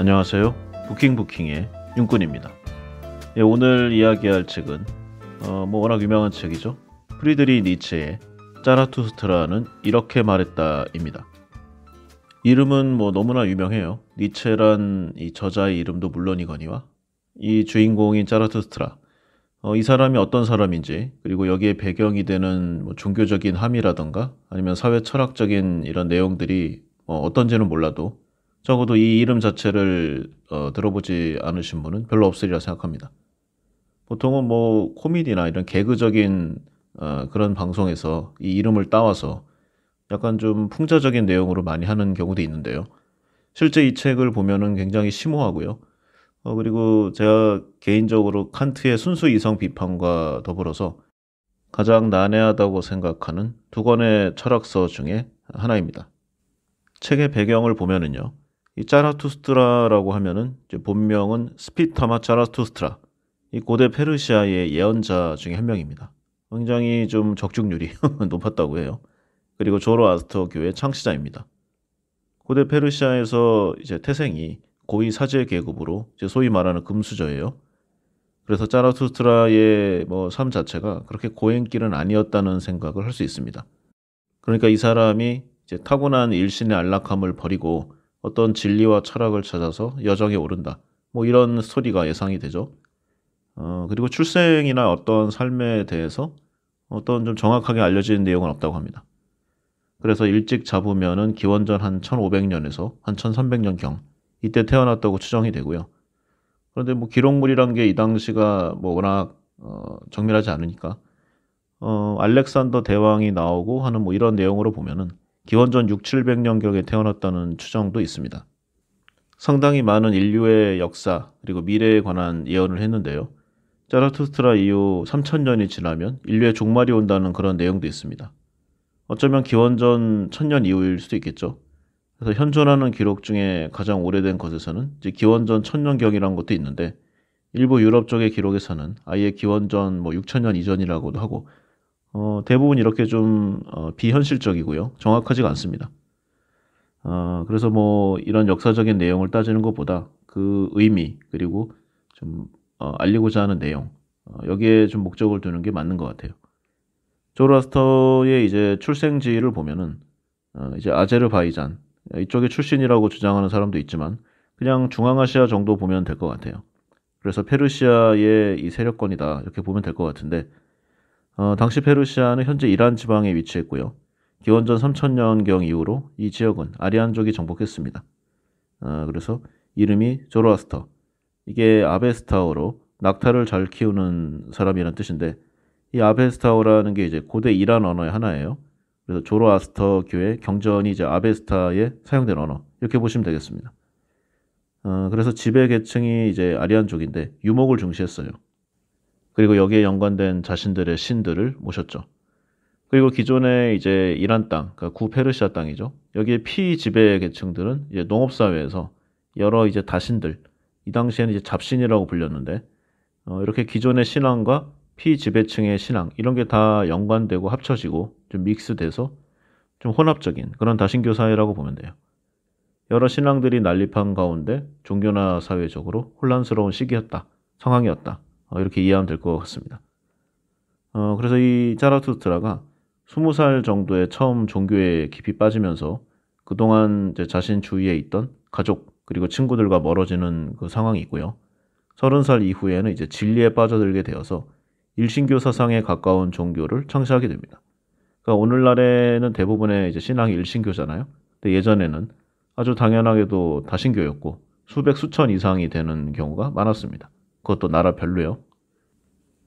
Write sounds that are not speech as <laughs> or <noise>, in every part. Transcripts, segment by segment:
안녕하세요. 부킹부킹의 윤꾼입니다. 예, 오늘 이야기할 책은 어, 뭐 워낙 유명한 책이죠. 프리드리 니체의 짜라투스트라는 이렇게 말했다입니다. 이름은 뭐 너무나 유명해요. 니체란 이 저자의 이름도 물론이거니와 이 주인공인 짜라투스트라 어, 이 사람이 어떤 사람인지 그리고 여기에 배경이 되는 뭐 종교적인 함이라던가 아니면 사회 철학적인 이런 내용들이 어, 어떤지는 몰라도 적어도 이 이름 자체를 어, 들어보지 않으신 분은 별로 없으리라 생각합니다. 보통은 뭐 코미디나 이런 개그적인 어, 그런 방송에서 이 이름을 따와서 약간 좀 풍자적인 내용으로 많이 하는 경우도 있는데요. 실제 이 책을 보면은 굉장히 심오하고요. 어, 그리고 제가 개인적으로 칸트의 순수 이성 비판과 더불어서 가장 난해하다고 생각하는 두 권의 철학서 중에 하나입니다. 책의 배경을 보면은요. 이 짜라투스트라라고 하면은 본명은 스피타마 짜라투스트라. 이 고대 페르시아의 예언자 중에 한 명입니다. 굉장히 좀 적중률이 <laughs> 높았다고 해요. 그리고 조로아스터 교회 창시자입니다. 고대 페르시아에서 이제 태생이 고위 사제 계급으로 소위 말하는 금수저예요. 그래서 짜라투스트라의 뭐 삶 자체가 그렇게 고행길은 아니었다는 생각을 할 수 있습니다. 그러니까 이 사람이 이제 타고난 일신의 안락함을 버리고 어떤 진리와 철학을 찾아서 여정에 오른다. 뭐 이런 스토리가 예상이 되죠. 어, 그리고 출생이나 어떤 삶에 대해서 어떤 좀 정확하게 알려진 내용은 없다고 합니다. 그래서 일찍 잡으면은 기원전 한 1500년에서 한 1300년경 이때 태어났다고 추정이 되고요. 그런데 뭐 기록물이란 게 이 당시가 뭐 워낙 어, 정밀하지 않으니까 어, 알렉산더 대왕이 나오고 하는 뭐 이런 내용으로 보면은 기원전 6, 700년경에 태어났다는 추정도 있습니다. 상당히 많은 인류의 역사 그리고 미래에 관한 예언을 했는데요. 짜라투스트라 이후 3000년이 지나면 인류의 종말이 온다는 그런 내용도 있습니다. 어쩌면 기원전 1000년 이후일 수도 있겠죠. 그래서 현존하는 기록 중에 가장 오래된 것에서는 기원전 1000년경이라는 것도 있는데 일부 유럽 쪽의 기록에서는 아예 기원전 뭐 6000년 이전이라고도 하고 어, 대부분 이렇게 좀 어, 비현실적이고요. 정확하지가 않습니다. 어, 그래서 뭐 이런 역사적인 내용을 따지는 것보다 그 의미 그리고 좀 어, 알리고자 하는 내용 어, 여기에 좀 목적을 두는 게 맞는 것 같아요. 조라스터의 이제 출생지를 보면은 어, 이제 아제르바이잔 이쪽에 출신이라고 주장하는 사람도 있지만 그냥 중앙아시아 정도 보면 될 것 같아요. 그래서 페르시아의 이 세력권이다 이렇게 보면 될 것 같은데 어, 당시 페르시아는 현재 이란 지방에 위치했고요. 기원전 3000년경 이후로 이 지역은 아리안족이 정복했습니다. 어, 그래서 이름이 조로아스터. 이게 아베스타어로 낙타를 잘 키우는 사람이라는 뜻인데 이 아베스타어라는 게 이제 고대 이란 언어의 하나예요. 그래서 조로아스터 교의 경전이 이제 아베스타에 사용된 언어 이렇게 보시면 되겠습니다. 어, 그래서 지배 계층이 이제 아리안족인데 유목을 중시했어요. 그리고 여기에 연관된 자신들의 신들을 모셨죠. 그리고 기존에 이제 이란 땅, 그러니까 구페르시아 땅이죠. 여기에 피지배 계층들은 이제 농업사회에서 여러 이제 다신들, 이 당시에는 이제 잡신이라고 불렸는데, 어, 이렇게 기존의 신앙과 피지배층의 신앙, 이런 게 다 연관되고 합쳐지고 좀 믹스돼서 좀 혼합적인 그런 다신교 사회라고 보면 돼요. 여러 신앙들이 난립한 가운데 종교나 사회적으로 혼란스러운 시기였다, 상황이었다. 어, 이렇게 이해하면 될 것 같습니다. 어, 그래서 이 자라투스트라가 20살 정도에 처음 종교에 깊이 빠지면서 그동안 이제 자신 주위에 있던 가족 그리고 친구들과 멀어지는 그 상황이 있고요. 30살 이후에는 이제 진리에 빠져들게 되어서 일신교 사상에 가까운 종교를 창시하게 됩니다. 그러니까 오늘날에는 대부분의 이제 신앙이 일신교잖아요. 근데 예전에는 아주 당연하게도 다신교였고 수백 수천 이상이 되는 경우가 많았습니다. 그것도 나라 별로요.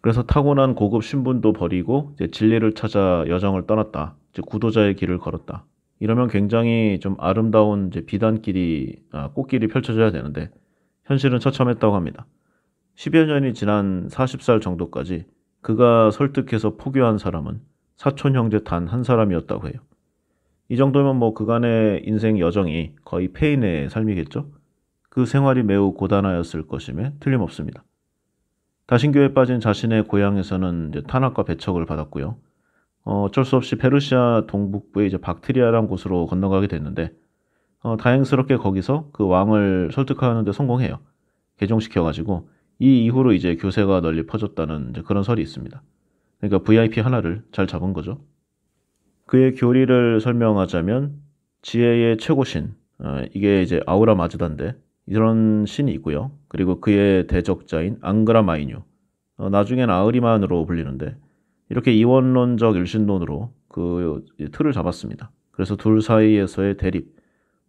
그래서 타고난 고급 신분도 버리고 진리를 찾아 여정을 떠났다. 구도자의 길을 걸었다. 이러면 굉장히 좀 아름다운 비단길이 아, 꽃길이 펼쳐져야 되는데 현실은 처참했다고 합니다. 10여 년이 지난 40살 정도까지 그가 설득해서 포교한 사람은 사촌 형제 단 한 사람이었다고 해요. 이 정도면 뭐 그간의 인생 여정이 거의 폐인의 삶이겠죠? 그 생활이 매우 고단하였을 것임에 틀림없습니다. 다신교에 빠진 자신의 고향에서는 이제 탄압과 배척을 받았고요. 어, 어쩔수 없이 페르시아 동북부의 이제 박트리아라는 곳으로 건너가게 됐는데 어, 다행스럽게 거기서 그 왕을 설득하는데 성공해요. 개종시켜가지고 이 이후로 이제 교세가 널리 퍼졌다는 그런 설이 있습니다. 그러니까 VIP 하나를 잘 잡은 거죠. 그의 교리를 설명하자면 지혜의 최고신 어, 이게 이제 아우라 마즈단데 이런 신이 있고요. 그리고 그의 대적자인 앙그라마이뉴, 어, 나중엔 아흐리만으로 불리는데 이렇게 이원론적 일신론으로 그 틀을 잡았습니다. 그래서 둘 사이에서의 대립,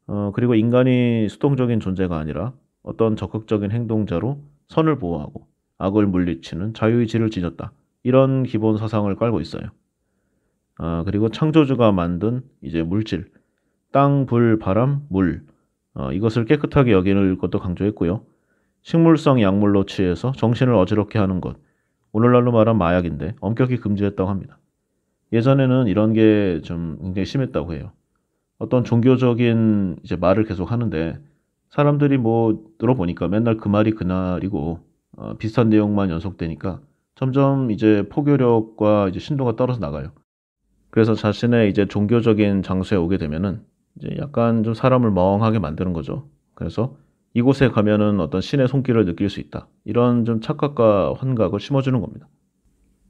어, 그리고 인간이 수동적인 존재가 아니라 어떤 적극적인 행동자로 선을 보호하고 악을 물리치는 자유의지를 지녔다. 이런 기본 사상을 깔고 있어요. 아, 그리고 창조주가 만든 이제 물질, 땅, 불, 바람, 물, 어, 이것을 깨끗하게 여기는 것도 강조했고요. 식물성 약물로 취해서 정신을 어지럽게 하는 것, 오늘날로 말한 마약인데 엄격히 금지했다고 합니다. 예전에는 이런 게 좀 굉장히 심했다고 해요. 어떤 종교적인 이제 말을 계속 하는데 사람들이 뭐 들어보니까 맨날 그 말이 그날이고 어, 비슷한 내용만 연속되니까 점점 이제 포교력과 이제 신도가 떨어져 나가요. 그래서 자신의 이제 종교적인 장소에 오게 되면은 이제 약간 좀 사람을 멍하게 만드는 거죠. 그래서 이곳에 가면은 어떤 신의 손길을 느낄 수 있다. 이런 좀 착각과 환각을 심어주는 겁니다.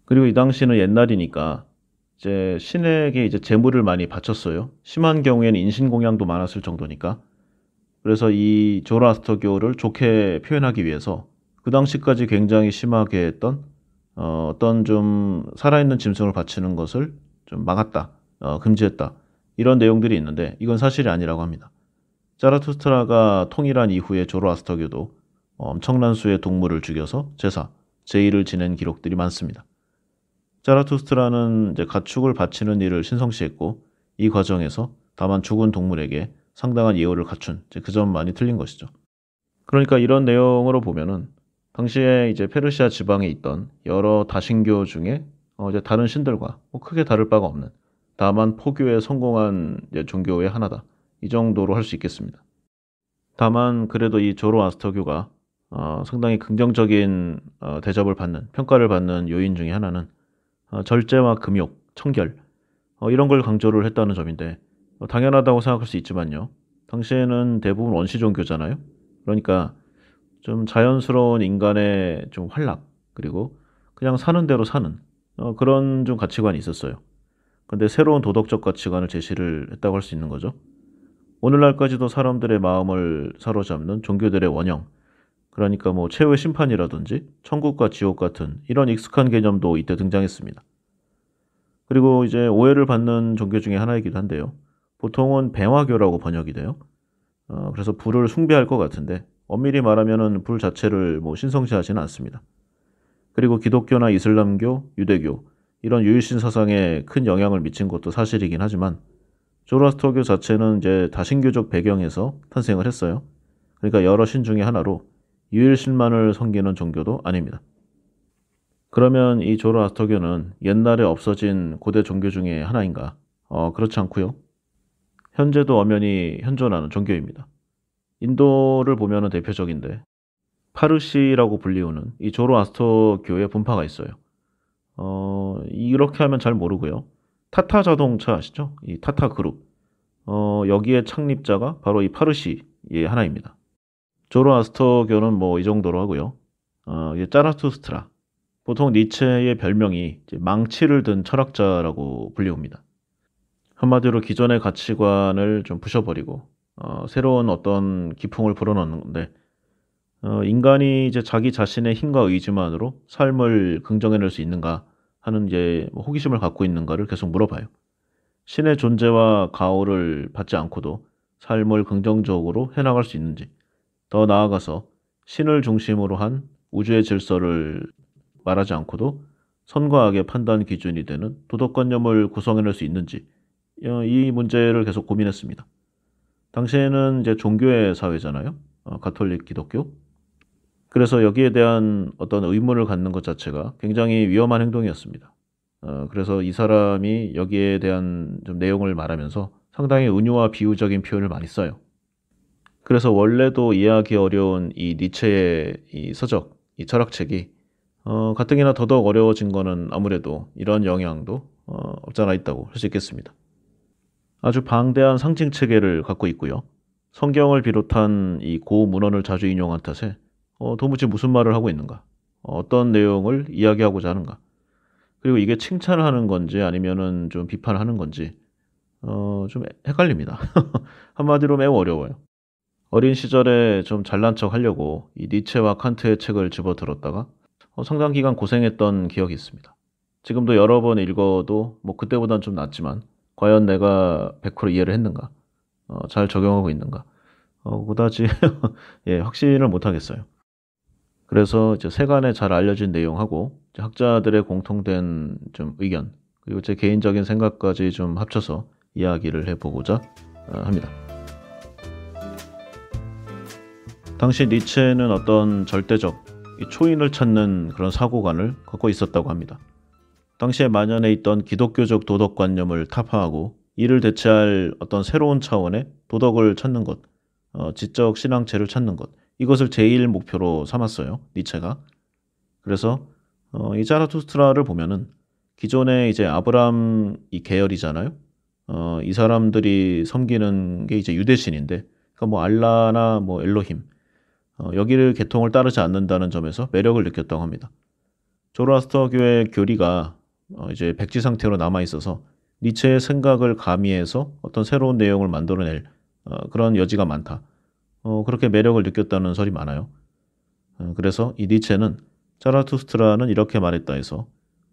그리고 이 당시는 옛날이니까 이제 신에게 이제 재물을 많이 바쳤어요. 심한 경우에는 인신공양도 많았을 정도니까. 그래서 이 조라스터교를 좋게 표현하기 위해서 그 당시까지 굉장히 심하게 했던 어, 어떤 좀 살아있는 짐승을 바치는 것을 좀 막았다, 어, 금지했다. 이런 내용들이 있는데 이건 사실이 아니라고 합니다. 짜라투스트라가 통일한 이후에 조로아스터교도 엄청난 수의 동물을 죽여서 제사, 제의를 지낸 기록들이 많습니다. 짜라투스트라는 가축을 바치는 일을 신성시했고 이 과정에서 다만 죽은 동물에게 상당한 예우를 갖춘 그점은 많이 틀린 것이죠. 그러니까 이런 내용으로 보면은 당시에 이제 페르시아 지방에 있던 여러 다신교 중에 어 이제 다른 신들과 뭐 크게 다를 바가 없는 다만 포교에 성공한 종교의 하나다. 이 정도로 할 수 있겠습니다. 다만 그래도 이 조로아스터교가 어, 상당히 긍정적인 어, 대접을 받는 평가를 받는 요인 중의 하나는 어, 절제와 금욕, 청결 어, 이런 걸 강조를 했다는 점인데 어, 당연하다고 생각할 수 있지만요. 당시에는 대부분 원시 종교잖아요. 그러니까 좀 자연스러운 인간의 좀 활락 그리고 그냥 사는 대로 사는 어, 그런 좀 가치관이 있었어요. 근데 새로운 도덕적 가치관을 제시를 했다고 할 수 있는 거죠. 오늘날까지도 사람들의 마음을 사로잡는 종교들의 원형, 그러니까 뭐 최후의 심판이라든지 천국과 지옥 같은 이런 익숙한 개념도 이때 등장했습니다. 그리고 이제 오해를 받는 종교 중에 하나이기도 한데요. 보통은 뱅화교라고 번역이 돼요. 어, 그래서 불을 숭배할 것 같은데 엄밀히 말하면은 불 자체를 뭐 신성시하지는 않습니다. 그리고 기독교나 이슬람교, 유대교 이런 유일신 사상에 큰 영향을 미친 것도 사실이긴 하지만 조라스터교 자체는 이제 다신교적 배경에서 탄생을 했어요. 그러니까 여러 신 중에 하나로 유일신만을 섬기는 종교도 아닙니다. 그러면 이 조라스터교는 옛날에 없어진 고대 종교 중에 하나인가? 어, 그렇지 않고요. 현재도 엄연히 현존하는 종교입니다. 인도를 보면 대표적인데 파르시라고 불리우는 이 조로아스터 교의 분파가 있어요. 어, 이렇게 하면 잘 모르고요. 타타 자동차 아시죠? 이 타타 그룹. 어, 여기에 창립자가 바로 이 파르시의 하나입니다. 조로아스터교는 뭐 이 정도로 하고요. 어, 짜라투스트라. 보통 니체의 별명이 망치를 든 철학자라고 불리웁니다. 한마디로 기존의 가치관을 좀 부셔버리고 어, 새로운 어떤 기풍을 불어넣는데 건 어, 인간이 이제 자기 자신의 힘과 의지만으로 삶을 긍정해낼 수 있는가 하는 이제 호기심을 갖고 있는가를 계속 물어봐요. 신의 존재와 가호를 받지 않고도 삶을 긍정적으로 해나갈 수 있는지, 더 나아가서 신을 중심으로 한 우주의 질서를 말하지 않고도 선과 악의 판단 기준이 되는 도덕관념을 구성해낼 수 있는지 어, 이 문제를 계속 고민했습니다. 당시에는 이제 종교의 사회잖아요. 어, 가톨릭 기독교. 그래서 여기에 대한 어떤 의문을 갖는 것 자체가 굉장히 위험한 행동이었습니다. 어, 그래서 이 사람이 여기에 대한 좀 내용을 말하면서 상당히 은유와 비유적인 표현을 많이 써요. 그래서 원래도 이해하기 어려운 이 니체의 이 서적, 이 철학책이 어, 가뜩이나 더더욱 어려워진 거는 아무래도 이런 영향도 어, 없잖아 있다고 할 수 있겠습니다. 아주 방대한 상징 체계를 갖고 있고요. 성경을 비롯한 이 고문헌을 자주 인용한 탓에 어, 도무지 무슨 말을 하고 있는가? 어, 어떤 내용을 이야기하고자 하는가? 그리고 이게 칭찬을 하는 건지 아니면은 좀 비판을 하는 건지 어, 좀 헷갈립니다. <laughs> 한마디로 매우 어려워요. 어린 시절에 좀 잘난 척 하려고 이 니체와 칸트의 책을 집어들었다가 어, 상당 기간 고생했던 기억이 있습니다. 지금도 여러 번 읽어도 뭐 그때보단 좀 낫지만 과연 내가 100% 이해를 했는가? 어, 잘 적용하고 있는가? 어, 그다지 <laughs> 예, 확신을 못 하겠어요. 그래서 이제 세간에 잘 알려진 내용하고 학자들의 공통된 좀 의견 그리고 제 개인적인 생각까지 좀 합쳐서 이야기를 해보고자 어, 합니다. 당시 니체는 어떤 절대적 초인을 찾는 그런 사고관을 갖고 있었다고 합니다. 당시에 만연해 있던 기독교적 도덕관념을 타파하고 이를 대체할 어떤 새로운 차원의 도덕을 찾는 것, 어, 지적 신앙체를 찾는 것, 이것을 제일 목표로 삼았어요. 니체가. 그래서 어, 이 자라투스트라를 보면은 기존에 이제 아브람 이 계열이잖아요. 어, 이 사람들이 섬기는 게 이제 유대신인데, 그러니까 뭐 알라나 뭐 엘로힘 어, 여기를 계통을 따르지 않는다는 점에서 매력을 느꼈다고 합니다. 조로아스터교의 교리가 어, 이제 백지 상태로 남아 있어서 니체의 생각을 가미해서 어떤 새로운 내용을 만들어낼 어, 그런 여지가 많다. 어, 그렇게 매력을 느꼈다는 설이 많아요. 어, 그래서 이 니체는 차라투스트라는 이렇게 말했다 해서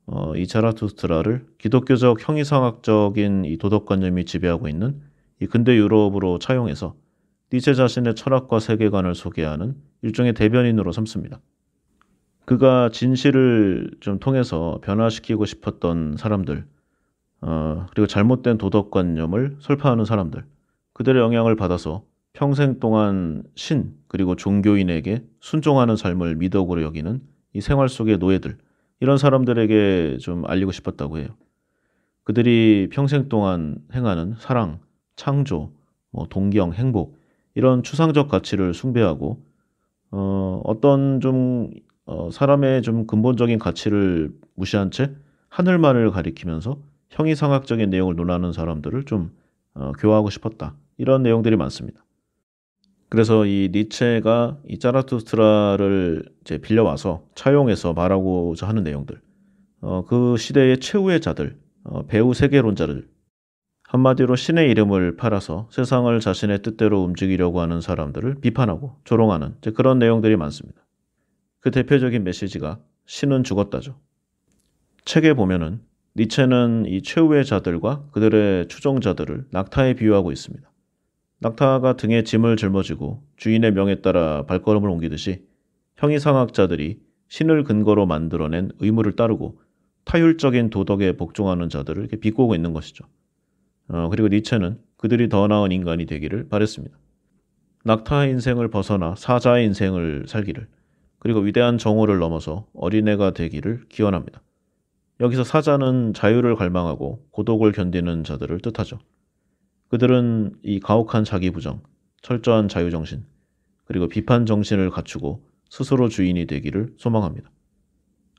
어, 이 차라투스트라를 기독교적 형이상학적인 이 도덕관념이 지배하고 있는 이 근대 유럽으로 차용해서 니체 자신의 철학과 세계관을 소개하는 일종의 대변인으로 삼습니다. 그가 진실을 좀 통해서 변화시키고 싶었던 사람들, 어, 그리고 잘못된 도덕관념을 설파하는 사람들, 그들의 영향을 받아서 평생 동안 신 그리고 종교인에게 순종하는 삶을 미덕으로 여기는 이 생활 속의 노예들 이런 사람들에게 좀 알리고 싶었다고 해요. 그들이 평생 동안 행하는 사랑, 창조, 뭐 동경, 행복 이런 추상적 가치를 숭배하고 어, 어떤 좀 어, 사람의 좀 근본적인 가치를 무시한 채 하늘만을 가리키면서 형이상학적인 내용을 논하는 사람들을 좀 어, 교화하고 싶었다 이런 내용들이 많습니다. 그래서 이 니체가 이 짜라투스트라를 이제 빌려와서 차용해서 말하고자 하는 내용들, 어, 그 시대의 최후의 자들, 어, 배우 세계론자들, 한마디로 신의 이름을 팔아서 세상을 자신의 뜻대로 움직이려고 하는 사람들을 비판하고 조롱하는 그런 내용들이 많습니다. 그 대표적인 메시지가 신은 죽었다죠. 책에 보면은 니체는 이 최후의 자들과 그들의 추종자들을 낙타에 비유하고 있습니다. 낙타가 등에 짐을 짊어지고 주인의 명에 따라 발걸음을 옮기듯이 형이상학자들이 신을 근거로 만들어낸 의무를 따르고 타율적인 도덕에 복종하는 자들을 이렇게 비꼬고 있는 것이죠. 어, 그리고 니체는 그들이 더 나은 인간이 되기를 바랬습니다. 낙타의 인생을 벗어나 사자의 인생을 살기를 그리고 위대한 정오를 넘어서 어린애가 되기를 기원합니다. 여기서 사자는 자유를 갈망하고 고독을 견디는 자들을 뜻하죠. 그들은 이 가혹한 자기 부정, 철저한 자유정신, 그리고 비판 정신을 갖추고 스스로 주인이 되기를 소망합니다.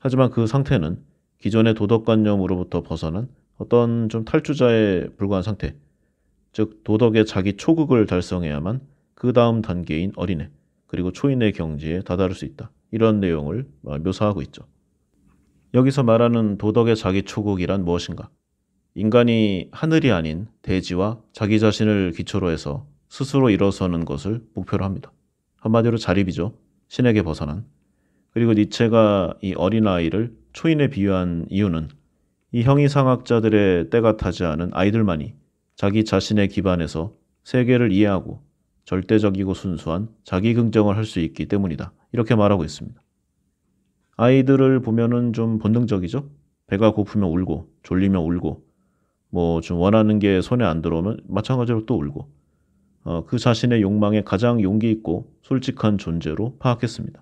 하지만 그 상태는 기존의 도덕관념으로부터 벗어난 어떤 좀 탈주자에 불과한 상태, 즉 도덕의 자기 초극을 달성해야만 그 다음 단계인 어린애, 그리고 초인의 경지에 다다를 수 있다. 이런 내용을 묘사하고 있죠. 여기서 말하는 도덕의 자기 초극이란 무엇인가? 인간이 하늘이 아닌 대지와 자기 자신을 기초로 해서 스스로 일어서는 것을 목표로 합니다. 한마디로 자립이죠. 신에게 벗어난. 그리고 니체가 이 어린아이를 초인에 비유한 이유는 이 형이상학자들의 때가 타지 않은 아이들만이 자기 자신의 기반에서 세계를 이해하고 절대적이고 순수한 자기 긍정을 할 수 있기 때문이다. 이렇게 말하고 있습니다. 아이들을 보면은 좀 본능적이죠? 배가 고프면 울고, 졸리면 울고, 뭐좀 원하는 게 손에 안 들어오면 마찬가지로 또 울고 어, 그 자신의 욕망에 가장 용기 있고 솔직한 존재로 파악했습니다.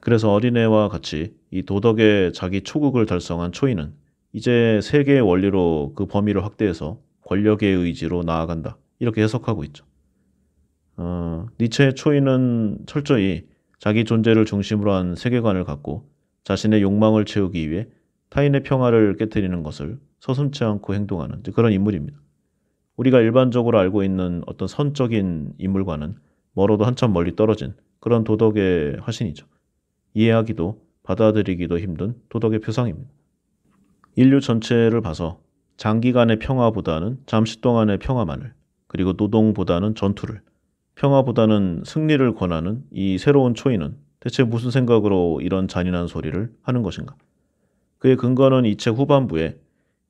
그래서 어린애와 같이 이 도덕의 자기 초극을 달성한 초인은 이제 세계의 원리로 그 범위를 확대해서 권력의 의지로 나아간다. 이렇게 해석하고 있죠. 어, 니체의 초인은 철저히 자기 존재를 중심으로 한 세계관을 갖고 자신의 욕망을 채우기 위해 타인의 평화를 깨뜨리는 것을 서슴지 않고 행동하는 그런 인물입니다. 우리가 일반적으로 알고 있는 어떤 선적인 인물과는 멀어도 한참 멀리 떨어진 그런 도덕의 화신이죠. 이해하기도 받아들이기도 힘든 도덕의 표상입니다. 인류 전체를 봐서 장기간의 평화보다는 잠시 동안의 평화만을 그리고 노동보다는 전투를 평화보다는 승리를 권하는 이 새로운 초인은 대체 무슨 생각으로 이런 잔인한 소리를 하는 것인가? 그의 근거는 이 책 후반부에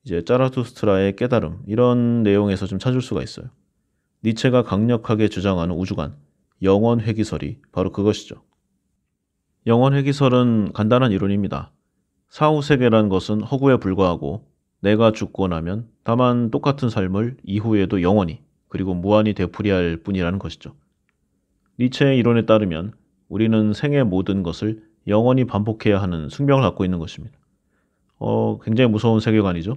이제 짜라투스트라의 깨달음 이런 내용에서 좀 찾을 수가 있어요. 니체가 강력하게 주장하는 우주관, 영원 회기설이 바로 그것이죠. 영원 회기설은 간단한 이론입니다. 사후 세계란 것은 허구에 불과하고 내가 죽고 나면 다만 똑같은 삶을 이후에도 영원히 그리고 무한히 되풀이할 뿐이라는 것이죠. 니체의 이론에 따르면 우리는 생의 모든 것을 영원히 반복해야 하는 숙명을 갖고 있는 것입니다. 어, 굉장히 무서운 세계관이죠.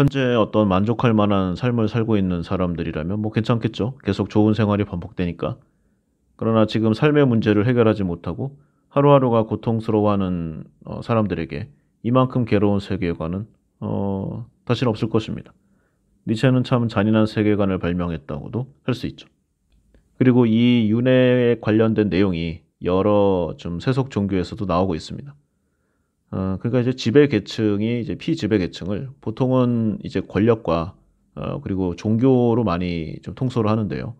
현재 어떤 만족할 만한 삶을 살고 있는 사람들이라면 뭐 괜찮겠죠. 계속 좋은 생활이 반복되니까. 그러나 지금 삶의 문제를 해결하지 못하고 하루하루가 고통스러워하는 어, 사람들에게 이만큼 괴로운 세계관은 어, 다신 없을 것입니다. 니체는 참 잔인한 세계관을 발명했다고도 할 수 있죠. 그리고 이 윤회에 관련된 내용이 여러 좀 세속 종교에서도 나오고 있습니다. 어, 그러니까 이제 지배 계층이 이제 피지배 계층을 보통은 이제 권력과 어, 그리고 종교로 많이 좀 통솔을 하는데요.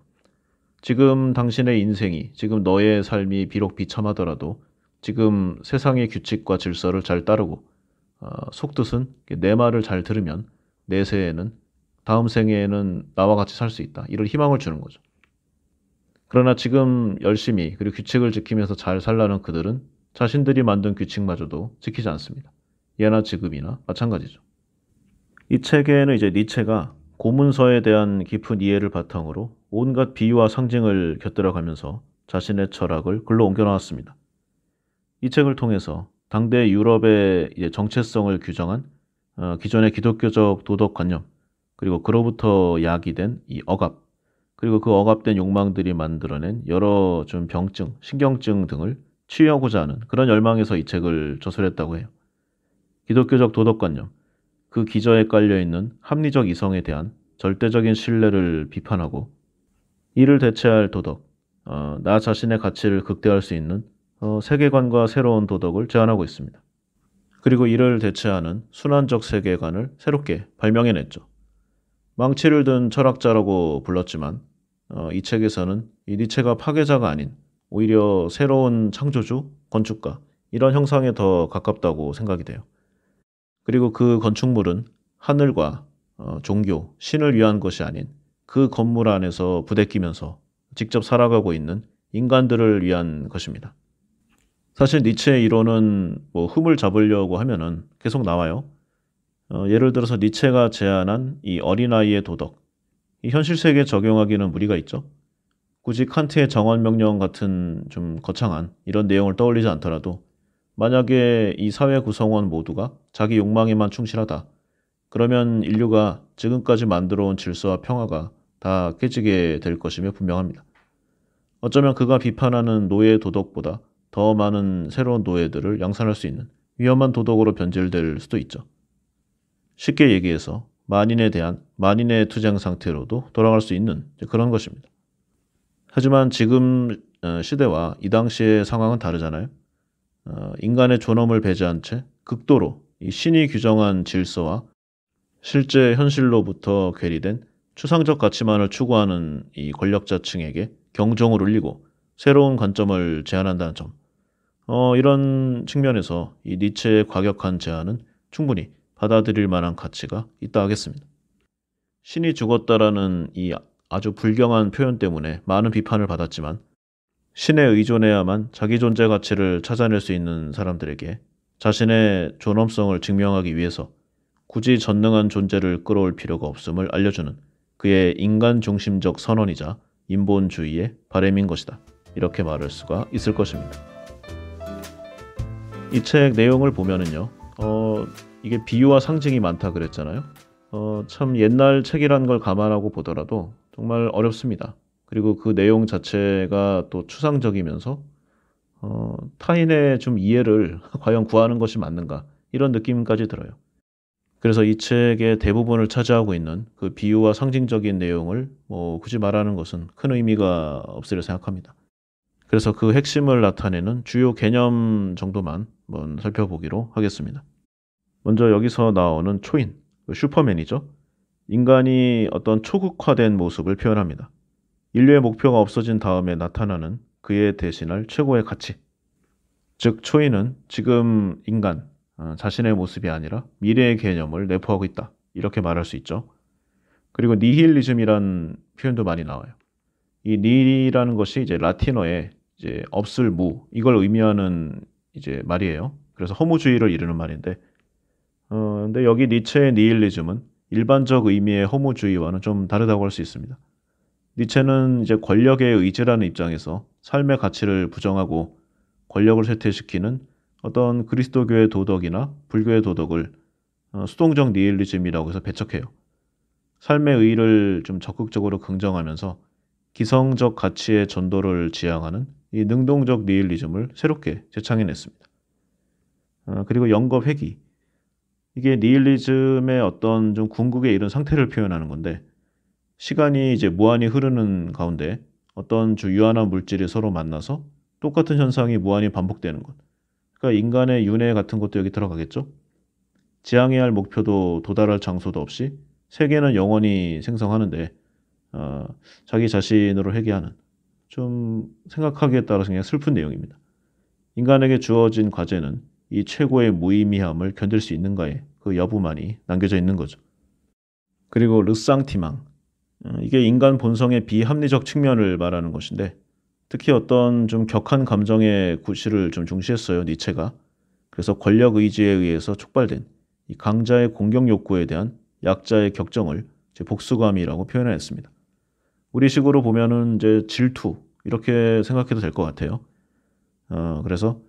지금 당신의 인생이, 지금 너의 삶이 비록 비참하더라도 지금 세상의 규칙과 질서를 잘 따르고 어, 속뜻은 내 말을 잘 들으면 내세에는 다음 생에는 나와 같이 살 수 있다. 이런 희망을 주는 거죠. 그러나 지금 열심히 그리고 규칙을 지키면서 잘 살라는 그들은 자신들이 만든 규칙마저도 지키지 않습니다. 예나 지금이나 마찬가지죠. 이 책에는 이제 니체가 고문서에 대한 깊은 이해를 바탕으로 온갖 비유와 상징을 곁들여가면서 자신의 철학을 글로 옮겨나왔습니다. 이 책을 통해서 당대 유럽의 정체성을 규정한 어, 기존의 기독교적 도덕관념 그리고 그로부터 야기된 이 억압 그리고 그 억압된 욕망들이 만들어낸 여러 좀 병증, 신경증 등을 치유하고자 하는 그런 열망에서 이 책을 저술했다고 해요. 기독교적 도덕관념, 그 기저에 깔려있는 합리적 이성에 대한 절대적인 신뢰를 비판하고 이를 대체할 도덕, 어, 나 자신의 가치를 극대화할 수 있는 어, 세계관과 새로운 도덕을 제안하고 있습니다. 그리고 이를 대체하는 순환적 세계관을 새롭게 발명해냈죠. 망치를 든 철학자라고 불렀지만 어, 이 책에서는 이 니체가 네 파괴자가 아닌 오히려 새로운 창조주, 건축가 이런 형상에 더 가깝다고 생각이 돼요. 그리고 그 건축물은 하늘과 어, 종교, 신을 위한 것이 아닌 그 건물 안에서 부대끼면서 직접 살아가고 있는 인간들을 위한 것입니다. 사실 니체의 이론은 뭐 흠을 잡으려고 하면은 계속 나와요. 어, 예를 들어서 니체가 제안한 이 어린아이의 도덕, 이 현실 세계에 적용하기는 무리가 있죠. 굳이 칸트의 정원 명령 같은 좀 거창한 이런 내용을 떠올리지 않더라도 만약에 이 사회 구성원 모두가 자기 욕망에만 충실하다. 그러면 인류가 지금까지 만들어온 질서와 평화가 다 깨지게 될 것이며 분명합니다. 어쩌면 그가 비판하는 노예 도덕보다 더 많은 새로운 노예들을 양산할 수 있는 위험한 도덕으로 변질될 수도 있죠. 쉽게 얘기해서 만인에 대한 만인의 투쟁 상태로도 돌아갈 수 있는 그런 것입니다. 하지만 지금 어, 시대와 이 당시의 상황은 다르잖아요. 어, 인간의 존엄을 배제한 채 극도로 신이 규정한 질서와 실제 현실로부터 괴리된 추상적 가치만을 추구하는 이 권력자층에게 경종을 울리고 새로운 관점을 제안한다는 점. 어, 이런 측면에서 이 니체의 과격한 제안은 충분히 받아들일 만한 가치가 있다 하겠습니다. 신이 죽었다라는 이 아주 불경한 표현 때문에 많은 비판을 받았지만 신에 의존해야만 자기 존재 가치를 찾아낼 수 있는 사람들에게 자신의 존엄성을 증명하기 위해서 굳이 전능한 존재를 끌어올 필요가 없음을 알려주는 그의 인간 중심적 선언이자 인본주의의 바램인 것이다. 이렇게 말할 수가 있을 것입니다. 이 책 내용을 보면은요, 어, 이게 비유와 상징이 많다 그랬잖아요. 어, 참 옛날 책이란 걸 감안하고 보더라도 정말 어렵습니다. 그리고 그 내용 자체가 또 추상적이면서 어, 타인의 좀 이해를 <laughs> 과연 구하는 것이 맞는가 이런 느낌까지 들어요. 그래서 이 책의 대부분을 차지하고 있는 그 비유와 상징적인 내용을 뭐 굳이 말하는 것은 큰 의미가 없으려 생각합니다. 그래서 그 핵심을 나타내는 주요 개념 정도만 한번 살펴보기로 하겠습니다. 먼저 여기서 나오는 초인, 슈퍼맨이죠. 인간이 어떤 초극화된 모습을 표현합니다. 인류의 목표가 없어진 다음에 나타나는 그에 대신할 최고의 가치. 즉, 초인은 지금 인간, 어, 자신의 모습이 아니라 미래의 개념을 내포하고 있다. 이렇게 말할 수 있죠. 그리고 니힐리즘이란 표현도 많이 나와요. 이 니라는 것이 이제 라틴어의 이제 없을 무 이걸 의미하는 이제 말이에요. 그래서 허무주의를 이루는 말인데, 어, 근데 여기 니체의 니힐리즘은 일반적 의미의 허무주의와는 좀 다르다고 할 수 있습니다. 니체는 이제 권력의 의지라는 입장에서 삶의 가치를 부정하고 권력을 쇠퇴시키는 어떤 그리스도교의 도덕이나 불교의 도덕을 어, 수동적 니힐리즘이라고 해서 배척해요. 삶의 의의를 좀 적극적으로 긍정하면서 기성적 가치의 전도를 지향하는 이 능동적 니힐리즘을 새롭게 재창해냈습니다. 어, 그리고 영겁 회기 이게 니힐리즘의 어떤 좀궁극의이런 상태를 표현하는 건데 시간이 이제 무한히 흐르는 가운데 어떤 주 유한한 물질이 서로 만나서 똑같은 현상이 무한히 반복되는 것. 그러니까 인간의 윤회 같은 것도 여기 들어가겠죠. 지향해야 할 목표도 도달할 장소도 없이 세계는 영원히 생성하는데 어, 자기 자신으로 회개하는좀 생각하기에 따라서 그냥 슬픈 내용입니다. 인간에게 주어진 과제는 이 최고의 무의미함을 견딜 수 있는가에 그 여부만이 남겨져 있는 거죠. 그리고 르상티망. 어, 이게 인간 본성의 비합리적 측면을 말하는 것인데 특히 어떤 좀 격한 감정의 구실을 좀 중시했어요, 니체가. 그래서 권력 의지에 의해서 촉발된 이 강자의 공격 욕구에 대한 약자의 격정을 이제 복수감이라고 표현했습니다. 우리식으로 보면은 이제 질투 이렇게 생각해도 될 것 같아요. 어, 그래서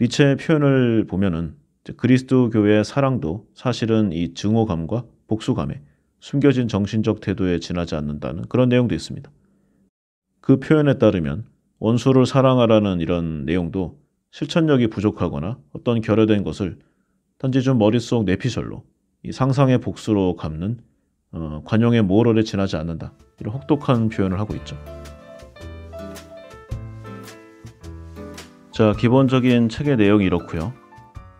니체의 표현을 보면은 그리스도 교회의 사랑도 사실은 이 증오감과 복수감에 숨겨진 정신적 태도에 지나지 않는다는 그런 내용도 있습니다. 그 표현에 따르면 원수를 사랑하라는 이런 내용도 실천력이 부족하거나 어떤 결여된 것을 단지 좀 머릿속 내피셜로 상상의 복수로 갚는 어, 관용의 모럴에 지나지 않는다 이런 혹독한 표현을 하고 있죠. 자 기본적인 책의 내용이 이렇고요.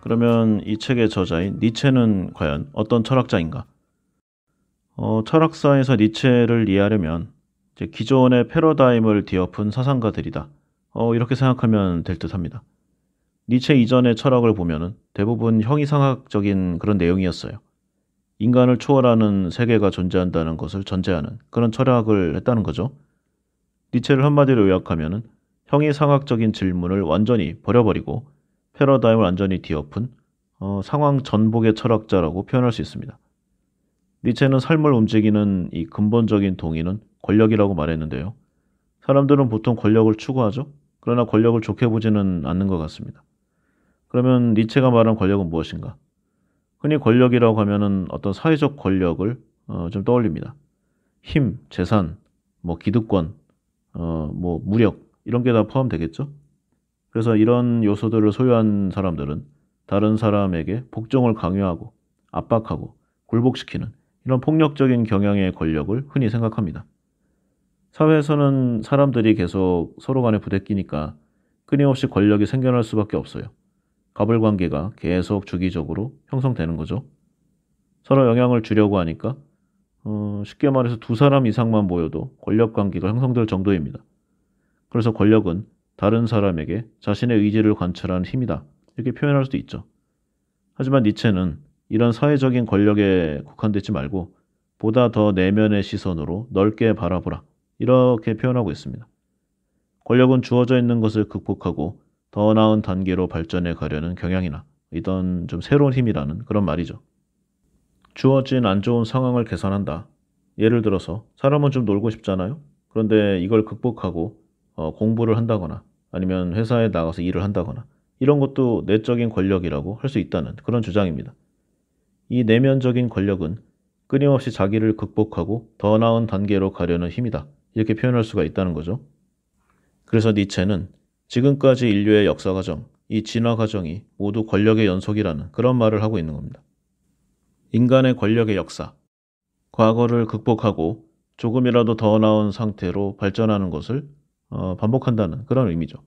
그러면 이 책의 저자인 니체는 과연 어떤 철학자인가? 어, 철학사에서 니체를 이해하려면 기존의 패러다임을 뒤엎은 사상가들이다. 어, 이렇게 생각하면 될 듯합니다. 니체 이전의 철학을 보면 대부분 형이상학적인 그런 내용이었어요. 인간을 초월하는 세계가 존재한다는 것을 전제하는 그런 철학을 했다는 거죠. 니체를 한마디로 요약하면 형이상학적인 질문을 완전히 버려버리고 패러다임을 완전히 뒤엎은 어, 상황 전복의 철학자라고 표현할 수 있습니다. 니체는 삶을 움직이는 이 근본적인 동의는 권력이라고 말했는데요. 사람들은 보통 권력을 추구하죠. 그러나 권력을 좋게 보지는 않는 것 같습니다. 그러면 니체가 말한 권력은 무엇인가? 흔히 권력이라고 하면은 어떤 사회적 권력을 어, 좀 떠올립니다. 힘, 재산, 뭐 기득권, 어, 뭐 무력 이런 게 다 포함되겠죠. 그래서 이런 요소들을 소유한 사람들은 다른 사람에게 복종을 강요하고 압박하고 굴복시키는 이런 폭력적인 경향의 권력을 흔히 생각합니다. 사회에서는 사람들이 계속 서로 간에 부대끼니까 끊임없이 권력이 생겨날 수밖에 없어요. 갑을 관계가 계속 주기적으로 형성되는 거죠. 서로 영향을 주려고 하니까 어, 쉽게 말해서 두 사람 이상만 모여도 권력 관계가 형성될 정도입니다. 그래서 권력은 다른 사람에게 자신의 의지를 관철하는 힘이다. 이렇게 표현할 수도 있죠. 하지만 니체는 이런 사회적인 권력에 국한되지 말고 보다 더 내면의 시선으로 넓게 바라보라. 이렇게 표현하고 있습니다. 권력은 주어져 있는 것을 극복하고 더 나은 단계로 발전해 가려는 경향이나 이런 좀 새로운 힘이라는 그런 말이죠. 주어진 안 좋은 상황을 개선한다. 예를 들어서 사람은 좀 놀고 싶잖아요. 그런데 이걸 극복하고 어, 공부를 한다거나 아니면 회사에 나가서 일을 한다거나 이런 것도 내적인 권력이라고 할 수 있다는 그런 주장입니다. 이 내면적인 권력은 끊임없이 자기를 극복하고 더 나은 단계로 가려는 힘이다. 이렇게 표현할 수가 있다는 거죠. 그래서 니체는 지금까지 인류의 역사 과정, 이 진화 과정이 모두 권력의 연속이라는 그런 말을 하고 있는 겁니다. 인간의 권력의 역사, 과거를 극복하고 조금이라도 더 나은 상태로 발전하는 것을 어, 반복한다는 그런 의미죠.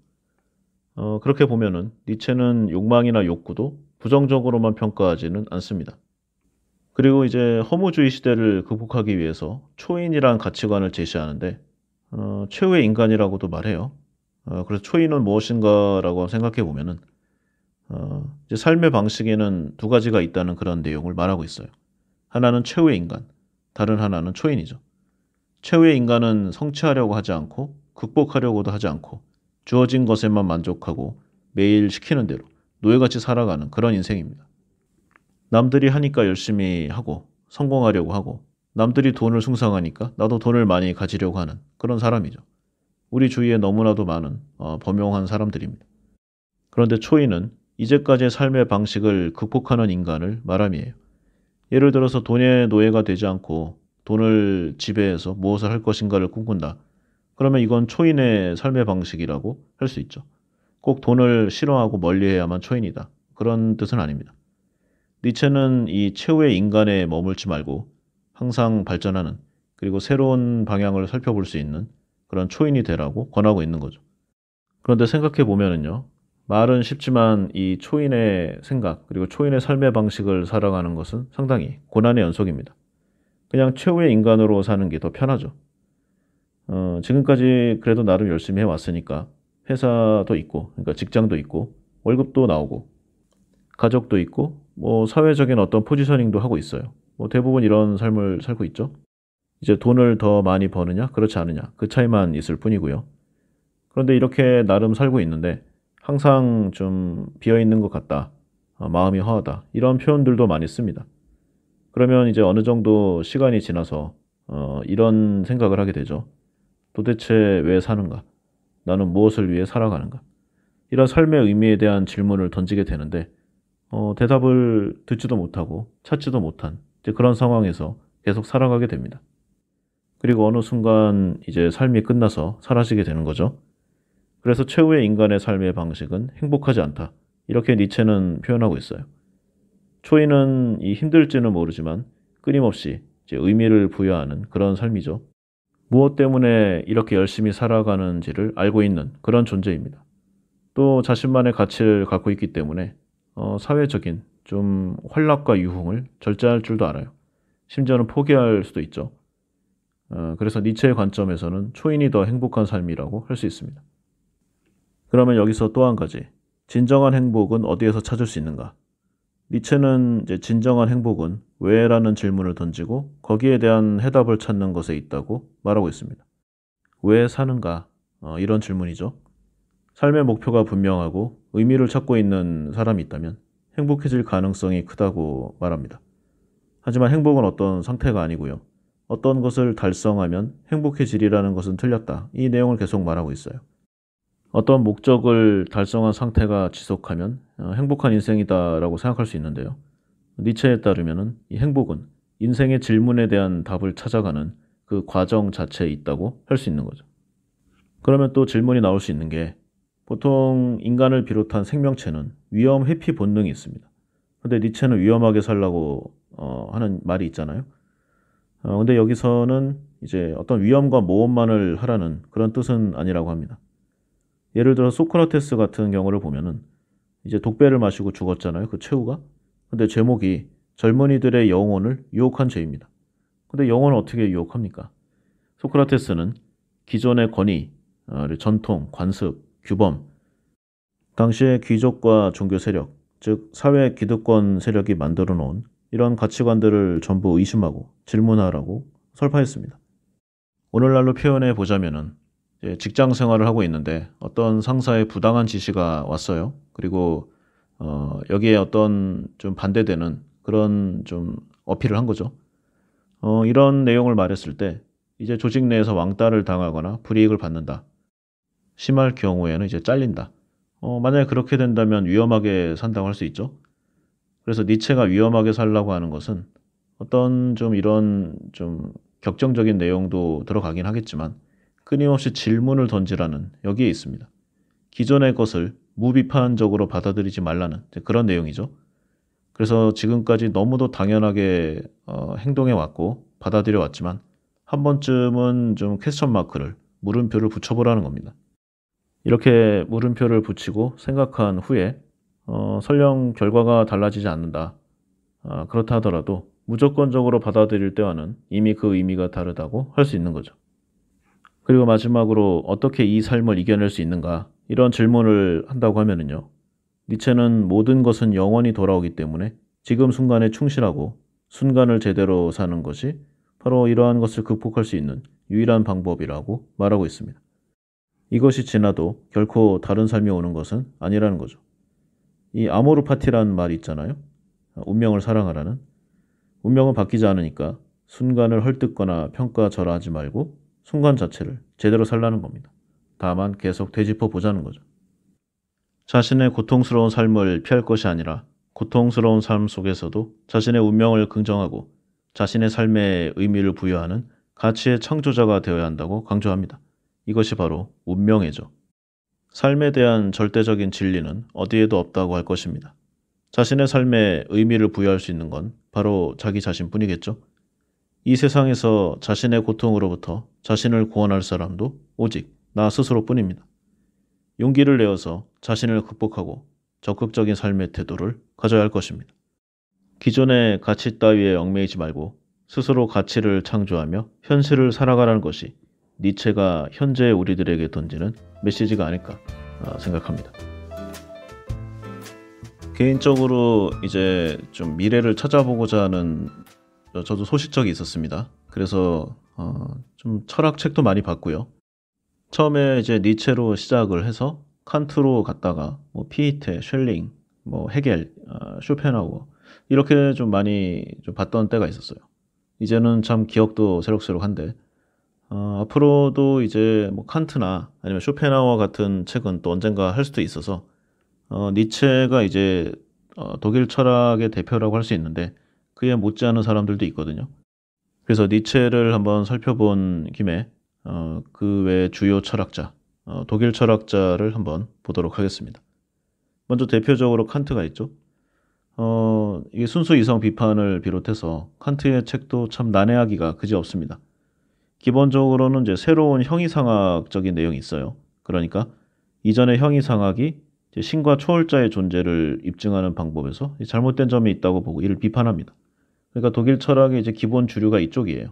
어, 그렇게 보면은 니체는 욕망이나 욕구도 부정적으로만 평가하지는 않습니다. 그리고 이제 허무주의 시대를 극복하기 위해서 초인이란 가치관을 제시하는데 어, 최후의 인간이라고도 말해요. 어, 그래서 초인은 무엇인가라고 생각해 보면은 어, 이제 삶의 방식에는 두 가지가 있다는 그런 내용을 말하고 있어요. 하나는 최후의 인간, 다른 하나는 초인이죠. 최후의 인간은 성취하려고 하지 않고 극복하려고도 하지 않고 주어진 것에만 만족하고 매일 시키는 대로 노예같이 살아가는 그런 인생입니다. 남들이 하니까 열심히 하고 성공하려고 하고 남들이 돈을 숭상하니까 나도 돈을 많이 가지려고 하는 그런 사람이죠. 우리 주위에 너무나도 많은 어, 범용한 사람들입니다. 그런데 초인은 이제까지의 삶의 방식을 극복하는 인간을 말함이에요. 예를 들어서 돈의 노예가 되지 않고 돈을 지배해서 무엇을 할 것인가를 꿈꾼다. 그러면 이건 초인의 삶의 방식이라고 할 수 있죠. 꼭 돈을 싫어하고 멀리해야만 초인이다. 그런 뜻은 아닙니다. 니체는 이 최후의 인간에 머물지 말고 항상 발전하는 그리고 새로운 방향을 살펴볼 수 있는 그런 초인이 되라고 권하고 있는 거죠. 그런데 생각해 보면은요. 말은 쉽지만 이 초인의 생각 그리고 초인의 삶의 방식을 살아가는 것은 상당히 고난의 연속입니다. 그냥 최후의 인간으로 사는 게 더 편하죠. 어, 지금까지 그래도 나름 열심히 해왔으니까 회사도 있고 그러니까 직장도 있고 월급도 나오고 가족도 있고 뭐 사회적인 어떤 포지셔닝도 하고 있어요. 뭐 대부분 이런 삶을 살고 있죠. 이제 돈을 더 많이 버느냐 그렇지 않느냐 그 차이만 있을 뿐이고요. 그런데 이렇게 나름 살고 있는데 항상 좀 비어 있는 것 같다. 아, 마음이 허하다. 이런 표현들도 많이 씁니다. 그러면 이제 어느 정도 시간이 지나서 어, 이런 생각을 하게 되죠. 도대체 왜 사는가? 나는 무엇을 위해 살아가는가? 이런 삶의 의미에 대한 질문을 던지게 되는데 어, 대답을 듣지도 못하고 찾지도 못한 이제 그런 상황에서 계속 살아가게 됩니다. 그리고 어느 순간 이제 삶이 끝나서 사라지게 되는 거죠. 그래서 최후의 인간의 삶의 방식은 행복하지 않다. 이렇게 니체는 표현하고 있어요. 초인은 이 힘들지는 모르지만 끊임없이 이제 의미를 부여하는 그런 삶이죠. 무엇 때문에 이렇게 열심히 살아가는지를 알고 있는 그런 존재입니다. 또 자신만의 가치를 갖고 있기 때문에 어, 사회적인 좀 활락과 유흥을 절제할 줄도 알아요. 심지어는 포기할 수도 있죠. 어, 그래서 니체의 관점에서는 초인이 더 행복한 삶이라고 할 수 있습니다. 그러면 여기서 또 한 가지. 진정한 행복은 어디에서 찾을 수 있는가? 니체는 진정한 행복은 왜? 라는 질문을 던지고 거기에 대한 해답을 찾는 것에 있다고 말하고 있습니다. 왜 사는가? 어, 이런 질문이죠. 삶의 목표가 분명하고 의미를 찾고 있는 사람이 있다면 행복해질 가능성이 크다고 말합니다. 하지만 행복은 어떤 상태가 아니고요. 어떤 것을 달성하면 행복해지리라는 것은 틀렸다. 이 내용을 계속 말하고 있어요. 어떤 목적을 달성한 상태가 지속하면 어, 행복한 인생이다라고 생각할 수 있는데요. 니체에 따르면 이 행복은 인생의 질문에 대한 답을 찾아가는 그 과정 자체에 있다고 할 수 있는 거죠. 그러면 또 질문이 나올 수 있는 게 보통 인간을 비롯한 생명체는 위험 회피 본능이 있습니다. 근데 니체는 위험하게 살라고 어, 하는 말이 있잖아요. 어, 근데 여기서는 이제 어떤 위험과 모험만을 하라는 그런 뜻은 아니라고 합니다. 예를 들어 소크라테스 같은 경우를 보면은 이제 독배를 마시고 죽었잖아요. 그 최후가. 근데 제목이 젊은이들의 영혼을 유혹한 죄입니다. 근데 영혼을 어떻게 유혹합니까? 소크라테스는 기존의 권위, 어, 전통, 관습, 규범, 당시의 귀족과 종교 세력, 즉 사회 기득권 세력이 만들어 놓은 이런 가치관들을 전부 의심하고 질문하라고 설파했습니다. 오늘날로 표현해 보자면은 직장 생활을 하고 있는데 어떤 상사의 부당한 지시가 왔어요. 그리고 어, 여기에 어떤 좀 반대되는 그런 좀 어필을 한 거죠. 어, 이런 내용을 말했을 때 이제 조직 내에서 왕따를 당하거나 불이익을 받는다. 심할 경우에는 이제 잘린다. 어, 만약에 그렇게 된다면 위험하게 산다고 할 수 있죠. 그래서 니체가 위험하게 살라고 하는 것은 어떤 좀 이런 좀 격정적인 내용도 들어가긴 하겠지만 끊임없이 질문을 던지라는 여기에 있습니다. 기존의 것을 무비판적으로 받아들이지 말라는 그런 내용이죠. 그래서 지금까지 너무도 당연하게 어, 행동해 왔고 받아들여 왔지만 한 번쯤은 좀 퀘스천 마크를 물음표를 붙여보라는 겁니다. 이렇게 물음표를 붙이고 생각한 후에 어, 설령 결과가 달라지지 않는다. 아, 그렇다 하더라도 무조건적으로 받아들일 때와는 이미 그 의미가 다르다고 할 수 있는 거죠. 그리고 마지막으로 어떻게 이 삶을 이겨낼 수 있는가 이런 질문을 한다고 하면은요. 니체는 모든 것은 영원히 돌아오기 때문에 지금 순간에 충실하고 순간을 제대로 사는 것이 바로 이러한 것을 극복할 수 있는 유일한 방법이라고 말하고 있습니다. 이것이 지나도 결코 다른 삶이 오는 것은 아니라는 거죠. 이 아모르 파티라는 말이 있잖아요. 운명을 사랑하라는. 운명은 바뀌지 않으니까 순간을 헐뜯거나 평가절하하지 말고 순간 자체를 제대로 살라는 겁니다. 다만 계속 되짚어 보자는 거죠. 자신의 고통스러운 삶을 피할 것이 아니라 고통스러운 삶 속에서도 자신의 운명을 긍정하고 자신의 삶의 의미를 부여하는 가치의 창조자가 되어야 한다고 강조합니다. 이것이 바로 운명이죠. 삶에 대한 절대적인 진리는 어디에도 없다고 할 것입니다. 자신의 삶에 의미를 부여할 수 있는 건 바로 자기 자신뿐이겠죠. 이 세상에서 자신의 고통으로부터 자신을 구원할 사람도 오직 나 스스로뿐입니다. 용기를 내어서 자신을 극복하고 적극적인 삶의 태도를 가져야 할 것입니다. 기존의 가치 따위에 얽매이지 말고 스스로 가치를 창조하며 현실을 살아가라는 것이 니체가 현재 우리들에게 던지는 메시지가 아닐까 아, 생각합니다. 개인적으로 이제 좀 미래를 찾아보고자 하는 어, 저도 소식적이 있었습니다. 그래서 어, 좀 철학 책도 많이 봤고요. 처음에 이제 니체로 시작을 해서 칸트로 갔다가 뭐 피히테, 쉘링, 뭐 헤겔, 어, 쇼펜하우어 이렇게 좀 많이 좀 봤던 때가 있었어요. 이제는 참 기억도 새록새록한데 어, 앞으로도 이제 뭐 칸트나 아니면 쇼펜하우어 같은 책은 또 언젠가 할 수도 있어서 어, 니체가 이제 어, 독일 철학의 대표라고 할 수 있는데 그에 못지않은 사람들도 있거든요. 그래서 니체를 한번 살펴본 김에 어, 그외 주요 철학자, 어, 독일 철학자를 한번 보도록 하겠습니다. 먼저 대표적으로 칸트가 있죠. 어, 이게 순수 이성 비판을 비롯해서 칸트의 책도 참 난해하기가 그지 없습니다. 기본적으로는 이제 새로운 형이상학적인 내용이 있어요. 그러니까 이전의 형이상학이 신과 초월자의 존재를 입증하는 방법에서 잘못된 점이 있다고 보고 이를 비판합니다. 그러니까 독일 철학의 이제 기본 주류가 이쪽이에요.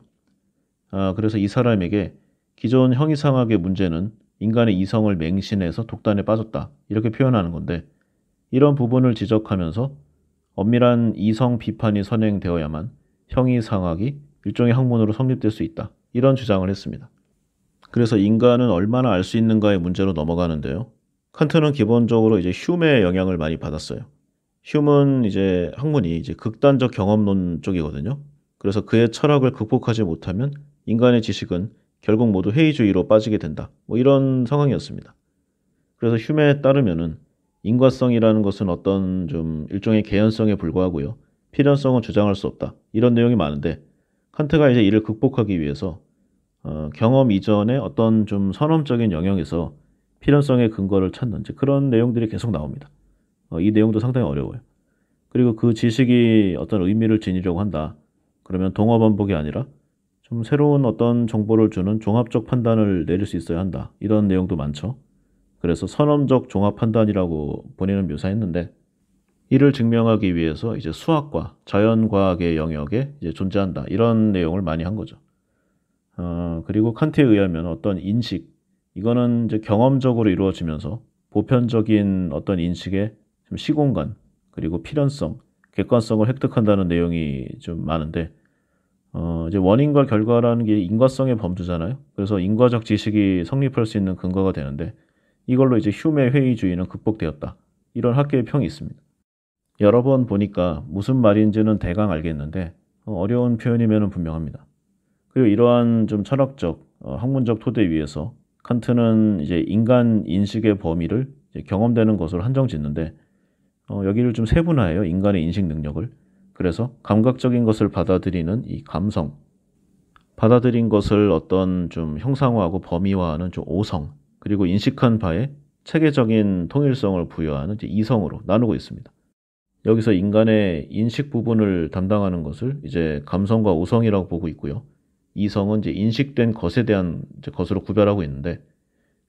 아, 그래서 이 사람에게 기존 형이상학의 문제는 인간의 이성을 맹신해서 독단에 빠졌다. 이렇게 표현하는 건데 이런 부분을 지적하면서 엄밀한 이성 비판이 선행되어야만 형이상학이 일종의 학문으로 성립될 수 있다. 이런 주장을 했습니다. 그래서 인간은 얼마나 알 수 있는가의 문제로 넘어가는데요. 칸트는 기본적으로 이제 흉의 영향을 많이 받았어요. 휴문 이제 학문이 이제 극단적 경험론 쪽이거든요. 그래서 그의 철학을 극복하지 못하면 인간의 지식은 결국 모두 회의주의로 빠지게 된다. 뭐 이런 상황이었습니다. 그래서 휴메에 따르면은 인과성이라는 것은 어떤 좀 일종의 개연성에 불과하고요. 필연성은 주장할 수 없다. 이런 내용이 많은데 칸트가 이제 이를 극복하기 위해서 어, 경험 이전에 어떤 좀 선험적인 영역에서 필연성의 근거를 찾는 지 그런 내용들이 계속 나옵니다. 어, 이 내용도 상당히 어려워요. 그리고 그 지식이 어떤 의미를 지니려고 한다. 그러면 동어 반복이 아니라 좀 새로운 어떤 정보를 주는 종합적 판단을 내릴 수 있어야 한다. 이런 내용도 많죠. 그래서 선험적 종합 판단이라고 본인은 묘사했는데 이를 증명하기 위해서 이제 수학과 자연과학의 영역에 이제 존재한다. 이런 내용을 많이 한 거죠. 어, 그리고 칸트에 의하면 어떤 인식, 이거는 이제 경험적으로 이루어지면서 보편적인 어떤 인식에 시공간 그리고 필연성, 객관성을 획득한다는 내용이 좀 많은데 어, 이제 원인과 결과라는 게 인과성의 범주잖아요. 그래서 인과적 지식이 성립할 수 있는 근거가 되는데 이걸로 이제 휴메 회의주의는 극복되었다. 이런 학계의 평이 있습니다. 여러 번 보니까 무슨 말인지는 대강 알겠는데 어, 어려운 표현이면 분명합니다. 그리고 이러한 좀 철학적, 어, 학문적 토대 위에서 칸트는 이제 인간 인식의 범위를 경험되는 것으로 한정 짓는데 어, 여기를 좀 세분화해요. 인간의 인식 능력을. 그래서 감각적인 것을 받아들이는 이 감성, 받아들인 것을 어떤 좀 형상화하고 범위화하는 좀 오성, 그리고 인식한 바에 체계적인 통일성을 부여하는 이제 이성으로 나누고 있습니다. 여기서 인간의 인식 부분을 담당하는 것을 이제 감성과 오성이라고 보고 있고요. 이성은 이제 인식된 것에 대한 것으로 구별하고 있는데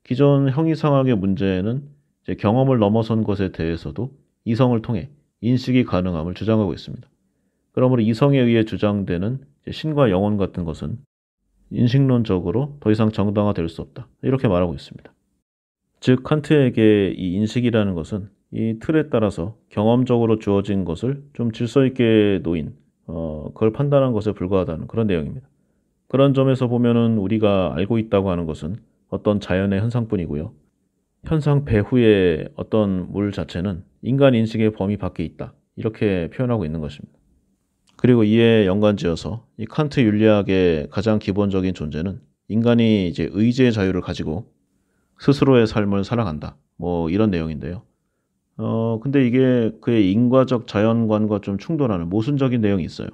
기존 형이상학의 문제는 이제 경험을 넘어선 것에 대해서도 이성을 통해 인식이 가능함을 주장하고 있습니다. 그러므로 이성에 의해 주장되는 신과 영혼 같은 것은 인식론적으로 더 이상 정당화될 수 없다. 이렇게 말하고 있습니다. 즉 칸트에게 이 인식이라는 것은 이 틀에 따라서 경험적으로 주어진 것을 좀 질서 있게 놓인 어, 그걸 판단한 것에 불과하다는 그런 내용입니다. 그런 점에서 보면은 우리가 알고 있다고 하는 것은 어떤 자연의 현상뿐이고요. 현상 배후의 어떤 물 자체는 인간 인식의 범위 밖에 있다. 이렇게 표현하고 있는 것입니다. 그리고 이에 연관지어서 이 칸트 윤리학의 가장 기본적인 존재는 인간이 이제 의지의 자유를 가지고 스스로의 삶을 살아간다. 뭐 이런 내용인데요. 어, 근데 이게 그의 인과적 자연관과 좀 충돌하는 모순적인 내용이 있어요.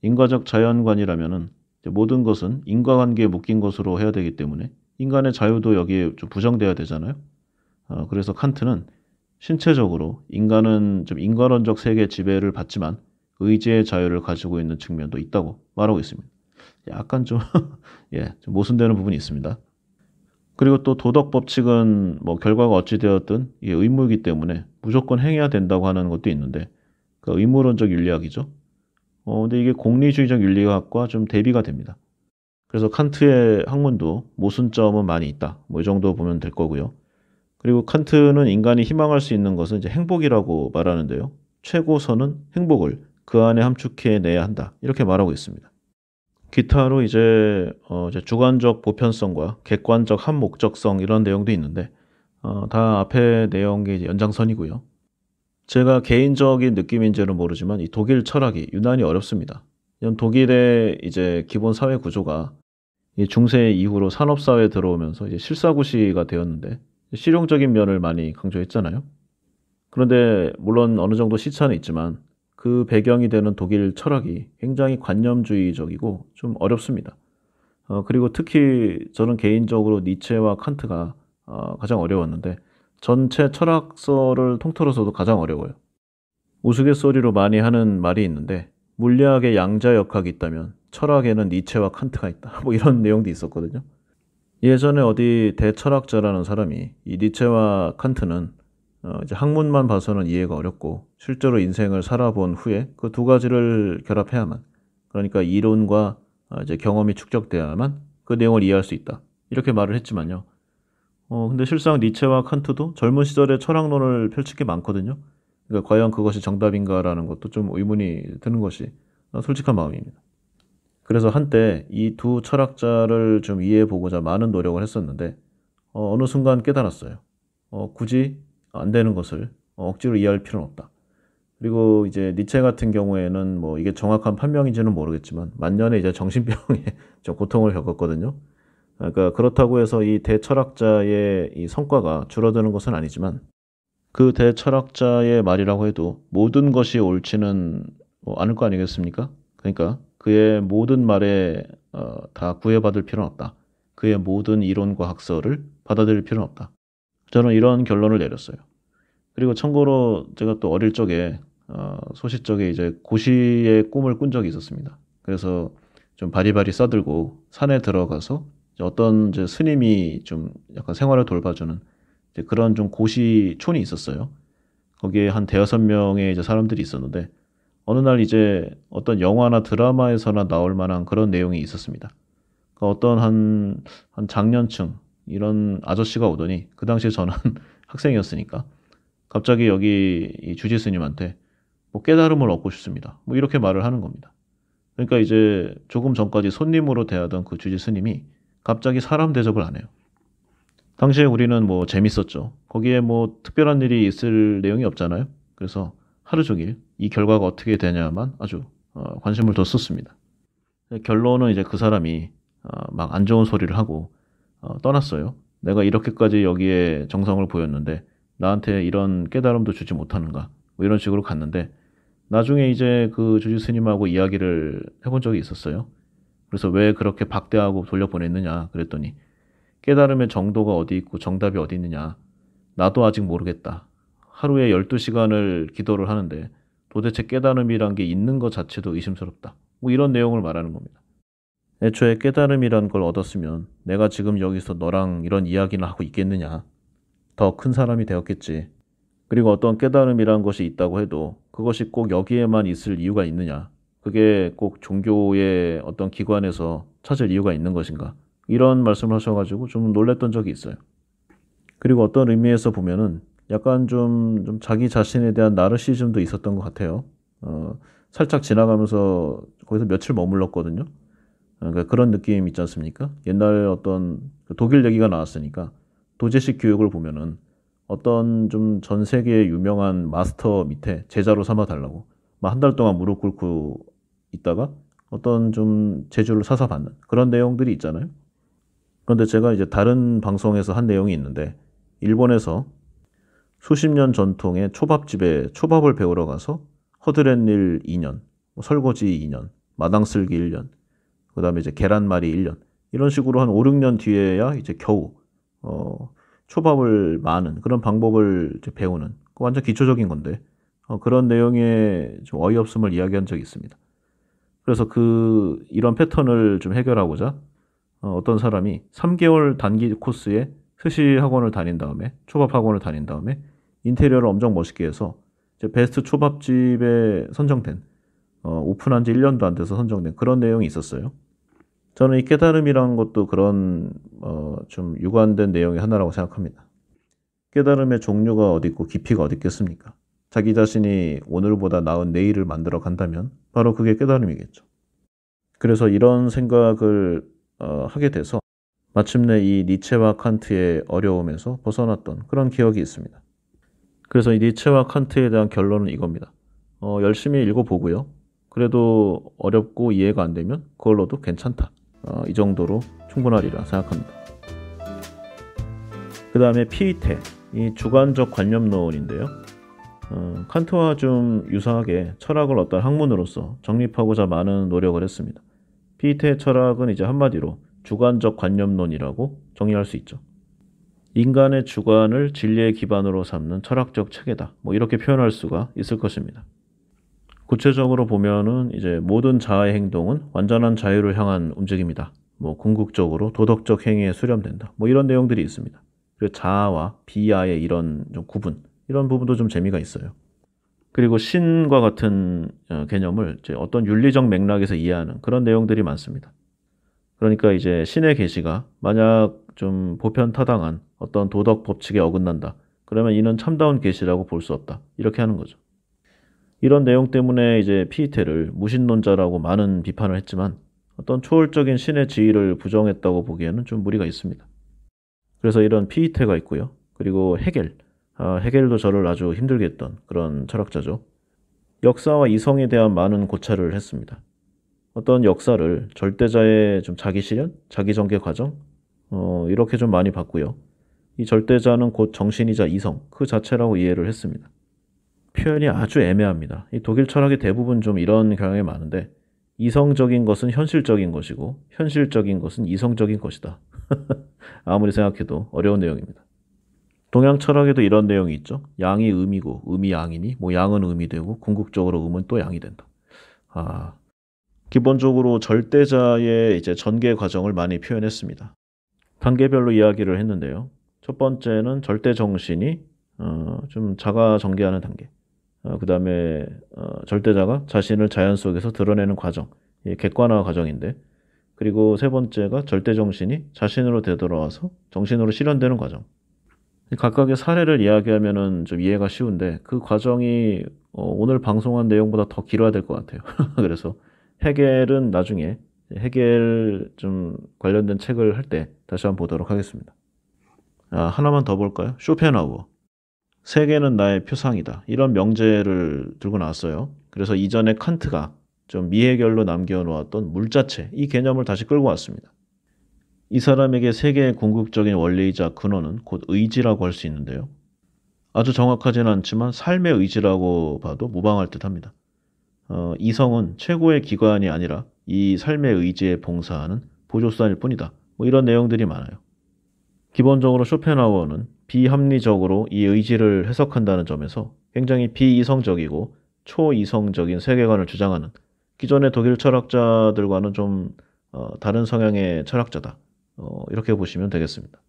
인과적 자연관이라면은 모든 것은 인과관계에 묶인 것으로 해야 되기 때문에 인간의 자유도 여기에 좀 부정돼야 되잖아요. 어, 그래서 칸트는 신체적으로 인간은 좀인간론적 세계 지배를 받지만 의지의 자유를 가지고 있는 측면도 있다고 말하고 있습니다. 약간 좀, <laughs> 예, 좀 모순되는 부분이 있습니다. 그리고 또 도덕 법칙은 뭐 결과가 어찌되었든 이게 의무이기 때문에 무조건 행해야 된다고 하는 것도 있는데 그 의무론적 윤리학이죠. 어, 근데 이게 공리주의적 윤리학과 좀 대비가 됩니다. 그래서 칸트의 학문도 모순점은 많이 있다. 뭐 이 정도 보면 될 거고요. 그리고 칸트는 인간이 희망할 수 있는 것은 이제 행복이라고 말하는데요. 최고선은 행복을 그 안에 함축해 내야 한다. 이렇게 말하고 있습니다. 기타로 이제, 어 이제 주관적 보편성과 객관적 한목적성 이런 내용도 있는데 어다 앞에 내용의 연장선이고요. 제가 개인적인 느낌인지는 모르지만 이 독일 철학이 유난히 어렵습니다. 독일의 이제 기본 사회 구조가 중세 이후로 산업 사회에 들어오면서 이제 실사구시가 되었는데 실용적인 면을 많이 강조했잖아요. 그런데 물론 어느 정도 시차는 있지만 그 배경이 되는 독일 철학이 굉장히 관념주의적이고 좀 어렵습니다. 어, 그리고 특히 저는 개인적으로 니체와 칸트가 어, 가장 어려웠는데 전체 철학서를 통틀어서도 가장 어려워요. 우스갯소리로 많이 하는 말이 있는데 물리학에 양자역학이 있다면 철학에는 니체와 칸트가 있다. <laughs> 뭐 이런 내용도 있었거든요. 예전에 어디 대철학자라는 사람이 이 니체와 칸트는 어 이제 학문만 봐서는 이해가 어렵고 실제로 인생을 살아본 후에 그 두 가지를 결합해야만 그러니까 이론과 어, 이제 경험이 축적돼야만 그 내용을 이해할 수 있다 이렇게 말을 했지만요. 어 근데 실상 니체와 칸트도 젊은 시절에 철학론을 펼칠 게 많거든요. 그러니까 과연 그것이 정답인가라는 것도 좀 의문이 드는 것이 어, 솔직한 마음입니다. 그래서 한때 이 두 철학자를 좀 이해해 보고자 많은 노력을 했었는데 어, 느 순간 깨달았어요. 어, 굳이 안 되는 것을 어, 억지로 이해할 필요는 없다. 그리고 이제 니체 같은 경우에는 뭐 이게 정확한 판명인지는 모르겠지만 만년에 이제 정신병에 <laughs> 좀 고통을 겪었거든요. 그러니까 그렇다고 해서 이 대철학자의 이 성과가 줄어드는 것은 아니지만 그 대철학자의 말이라고 해도 모든 것이 옳지는 뭐 않을 거 아니겠습니까? 그러니까 그의 모든 말에 어, 다 구애받을 필요는 없다. 그의 모든 이론과 학설을 받아들일 필요는 없다. 저는 이런 결론을 내렸어요. 그리고 참고로 제가 또 어릴 적에 어, 소시 적에 이제 고시의 꿈을 꾼 적이 있었습니다. 그래서 좀 바리바리 싸들고 산에 들어가서 이제 어떤 이제 스님이 좀 약간 생활을 돌봐주는 그런 좀 고시촌이 있었어요. 거기에 한 대여섯 명의 이제 사람들이 있었는데 어느 날 이제 어떤 영화나 드라마에서나 나올 만한 그런 내용이 있었습니다. 그 어떤 한, 한 장년층, 이런 아저씨가 오더니, 그 당시에 저는 <laughs> 학생이었으니까, 갑자기 여기 주지스님한테 뭐 깨달음을 얻고 싶습니다. 뭐 이렇게 말을 하는 겁니다. 그러니까 이제 조금 전까지 손님으로 대하던 그 주지스님이 갑자기 사람 대접을 안 해요. 당시에 우리는 뭐 재밌었죠. 거기에 뭐 특별한 일이 있을 내용이 없잖아요. 그래서 하루 종일 이 결과가 어떻게 되냐만 아주 어, 관심을 뒀었습니다. 결론은 이제 그 사람이 어, 막안 좋은 소리를 하고 어, 떠났어요. 내가 이렇게까지 여기에 정성을 보였는데 나한테 이런 깨달음도 주지 못하는가 뭐 이런 식으로 갔는데 나중에 이제 그 주지 스님하고 이야기를 해본 적이 있었어요. 그래서 왜 그렇게 박대하고 돌려보냈느냐 그랬더니 깨달음의 정도가 어디 있고 정답이 어디 있느냐 나도 아직 모르겠다. 하루에 12시간을 기도를 하는데 도대체 깨달음이란 게 있는 것 자체도 의심스럽다. 뭐 이런 내용을 말하는 겁니다. 애초에 깨달음이란 걸 얻었으면 내가 지금 여기서 너랑 이런 이야기를 하고 있겠느냐. 더 큰 사람이 되었겠지. 그리고 어떤 깨달음이란 것이 있다고 해도 그것이 꼭 여기에만 있을 이유가 있느냐. 그게 꼭 종교의 어떤 기관에서 찾을 이유가 있는 것인가. 이런 말씀을 하셔가지고 좀 놀랬던 적이 있어요. 그리고 어떤 의미에서 보면은 약간 좀, 좀 자기 자신에 대한 나르시즘도 있었던 것 같아요. 어, 살짝 지나가면서 거기서 며칠 머물렀거든요. 어, 그러니까 그런 느낌 있지 않습니까? 옛날 어떤 그 독일 얘기가 나왔으니까 도제식 교육을 보면은 어떤 좀 전 세계의 유명한 마스터 밑에 제자로 삼아 달라고 막 한 달 동안 무릎 꿇고 있다가 어떤 좀 제주를 사서 받는 그런 내용들이 있잖아요. 그런데 제가 이제 다른 방송에서 한 내용이 있는데 일본에서 수십 년 전통의 초밥집에 초밥을 배우러 가서 허드렛일 2년, 뭐 설거지 2년, 마당 쓸기 1년, 그 다음에 이제 계란말이 1년, 이런 식으로 한 5, 6년 뒤에야 이제 겨우, 어, 초밥을 마는 그런 방법을 배우는 완전 기초적인 건데 어, 그런 내용의 좀 어이없음을 이야기한 적이 있습니다. 그래서 그 이런 패턴을 좀 해결하고자 어, 떤 사람이 3개월 단기 코스에 스시 학원을 다닌 다음에 초밥 학원을 다닌 다음에 인테리어를 엄청 멋있게 해서 이제 베스트 초밥집에 선정된 어, 오픈한 지 1년도 안 돼서 선정된 그런 내용이 있었어요. 저는 이 깨달음이라는 것도 그런 어, 좀 유관된 내용의 하나라고 생각합니다. 깨달음의 종류가 어디 있고 깊이가 어디 있겠습니까? 자기 자신이 오늘보다 나은 내일을 만들어 간다면 바로 그게 깨달음이겠죠. 그래서 이런 생각을 어, 하게 돼서 마침내 이 니체와 칸트의 어려움에서 벗어났던 그런 기억이 있습니다. 그래서 니체와 칸트에 대한 결론은 이겁니다. 어, 열심히 읽어보고요. 그래도 어렵고 이해가 안 되면 그걸로도 괜찮다. 어, 이 정도로 충분하리라 생각합니다. 그 다음에 피이테, 이 주관적 관념론인데요. 어, 칸트와 좀 유사하게 철학을 어떤 학문으로서 정립하고자 많은 노력을 했습니다. 피이테의 철학은 이제 한마디로 주관적 관념론이라고 정의할 수 있죠. 인간의 주관을 진리의 기반으로 삼는 철학적 체계다. 뭐 이렇게 표현할 수가 있을 것입니다. 구체적으로 보면은 이제 모든 자아의 행동은 완전한 자유를 향한 움직임이다. 뭐 궁극적으로 도덕적 행위에 수렴된다. 뭐 이런 내용들이 있습니다. 그리고 자아와 비아의 이런 좀 구분 이런 부분도 좀 재미가 있어요. 그리고 신과 같은 어, 개념을 이제 어떤 윤리적 맥락에서 이해하는 그런 내용들이 많습니다. 그러니까 이제 신의 계시가 만약 좀 보편 타당한 어떤 도덕 법칙에 어긋난다. 그러면 이는 참다운 계시라고 볼 수 없다. 이렇게 하는 거죠. 이런 내용 때문에 이제 피이테를 무신론자라고 많은 비판을 했지만 어떤 초월적인 신의 지위를 부정했다고 보기에는 좀 무리가 있습니다. 그래서 이런 피이테가 있고요. 그리고 헤겔. 아, 헤겔도 저를 아주 힘들게 했던 그런 철학자죠. 역사와 이성에 대한 많은 고찰을 했습니다. 어떤 역사를 절대자의 좀 자기 실현, 자기 전개 과정 어, 이렇게 좀 많이 봤고요. 이 절대자는 곧 정신이자 이성 그 자체라고 이해를 했습니다. 표현이 아주 애매합니다. 이 독일 철학이 대부분 좀 이런 경향이 많은데 이성적인 것은 현실적인 것이고 현실적인 것은 이성적인 것이다. <laughs> 아무리 생각해도 어려운 내용입니다. 동양 철학에도 이런 내용이 있죠. 양이 음이고 음이 양이니 뭐 양은 음이 되고 궁극적으로 음은 또 양이 된다. 아 기본적으로 절대자의 이제 전개 과정을 많이 표현했습니다. 단계별로 이야기를 했는데요. 첫 번째는 절대 정신이 어, 좀 자가 전개하는 단계. 어, 그 다음에 어, 절대자가 자신을 자연 속에서 드러내는 과정, 이 객관화 과정인데, 그리고 세 번째가 절대 정신이 자신으로 되돌아와서 정신으로 실현되는 과정. 각각의 사례를 이야기하면은 좀 이해가 쉬운데 그 과정이 어, 오늘 방송한 내용보다 더 길어야 될 것 같아요. <laughs> 그래서 해겔은 나중에 해겔 좀 관련된 책을 할 때 다시 한번 보도록 하겠습니다. 아, 하나만 더 볼까요? 쇼펜하우어. 세계는 나의 표상이다. 이런 명제를 들고 나왔어요. 그래서 이전에 칸트가 좀 미해결로 남겨놓았던 물자체, 이 개념을 다시 끌고 왔습니다. 이 사람에게 세계의 궁극적인 원리이자 근원은 곧 의지라고 할 수 있는데요. 아주 정확하진 않지만 삶의 의지라고 봐도 무방할 듯 합니다. 어, 이성은 최고의 기관이 아니라 이 삶의 의지에 봉사하는 보조수단일 뿐이다. 뭐 이런 내용들이 많아요. 기본적으로 쇼펜하우어는 비합리적으로 이 의지를 해석한다는 점에서 굉장히 비이성적이고 초이성적인 세계관을 주장하는 기존의 독일 철학자들과는 좀 어, 다른 성향의 철학자다. 어, 이렇게 보시면 되겠습니다.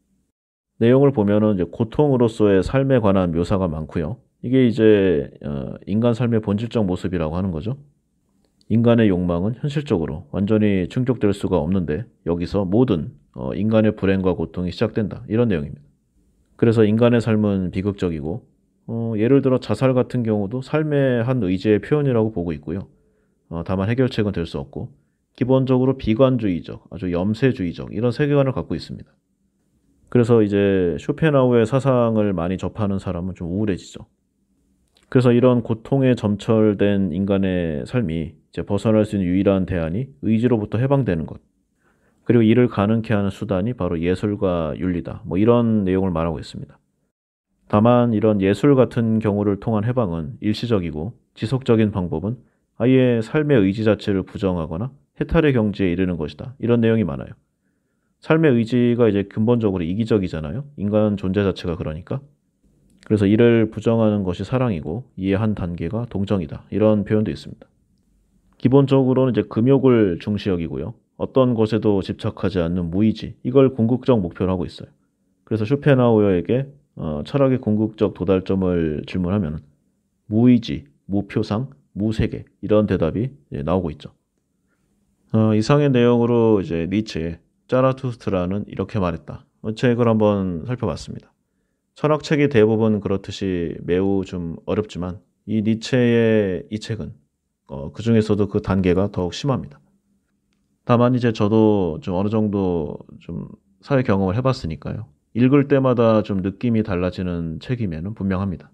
내용을 보면은 이제 고통으로서의 삶에 관한 묘사가 많고요. 이게 이제 어, 인간 삶의 본질적 모습이라고 하는 거죠. 인간의 욕망은 현실적으로 완전히 충족될 수가 없는데 여기서 모든 어, 인간의 불행과 고통이 시작된다. 이런 내용입니다. 그래서 인간의 삶은 비극적이고 어, 예를 들어 자살 같은 경우도 삶의 한 의지의 표현이라고 보고 있고요. 어, 다만 해결책은 될 수 없고 기본적으로 비관주의적, 아주 염세주의적 이런 세계관을 갖고 있습니다. 그래서 이제 쇼펜하우의 사상을 많이 접하는 사람은 좀 우울해지죠. 그래서 이런 고통에 점철된 인간의 삶이 이제 벗어날 수 있는 유일한 대안이 의지로부터 해방되는 것, 그리고 이를 가능케 하는 수단이 바로 예술과 윤리다. 뭐 이런 내용을 말하고 있습니다. 다만 이런 예술 같은 경우를 통한 해방은 일시적이고 지속적인 방법은 아예 삶의 의지 자체를 부정하거나 해탈의 경지에 이르는 것이다. 이런 내용이 많아요. 삶의 의지가 이제 근본적으로 이기적이잖아요. 인간 존재 자체가 그러니까. 그래서 이를 부정하는 것이 사랑이고 이해한 단계가 동정이다. 이런 표현도 있습니다. 기본적으로는 이제 금욕을 중시 여이고요 어떤 것에도 집착하지 않는 무의지 이걸 궁극적 목표로 하고 있어요. 그래서 쇼펜하우어에게 어, 철학의 궁극적 도달점을 질문하면 무의지, 무표상, 무세계 이런 대답이 나오고 있죠. 어, 이상의 내용으로 이제 니체의 짜라투스트라는 이렇게 말했다. 책을 어, 한번 살펴봤습니다. 철학책이 대부분 그렇듯이 매우 좀 어렵지만 이 니체의 이 책은 어, 그 중에서도 그 단계가 더욱 심합니다. 다만 이제 저도 좀 어느 정도 좀 사회 경험을 해봤으니까요. 읽을 때마다 좀 느낌이 달라지는 책임에는 분명합니다.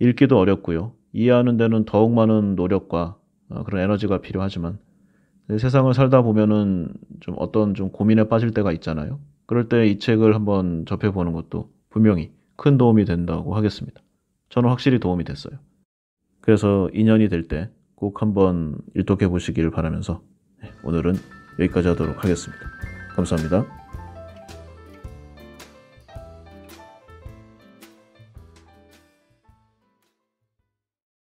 읽기도 어렵고요. 이해하는 데는 더욱 많은 노력과 어, 그런 에너지가 필요하지만 세상을 살다 보면은 좀 어떤 좀 고민에 빠질 때가 있잖아요. 그럴 때 이 책을 한번 접해보는 것도 분명히 큰 도움이 된다고 하겠습니다. 저는 확실히 도움이 됐어요. 그래서 인연이 될 때 꼭 한번 일독해 보시길 바라면서 네, 오늘은 여기까지 하도록 하겠습니다. 감사합니다.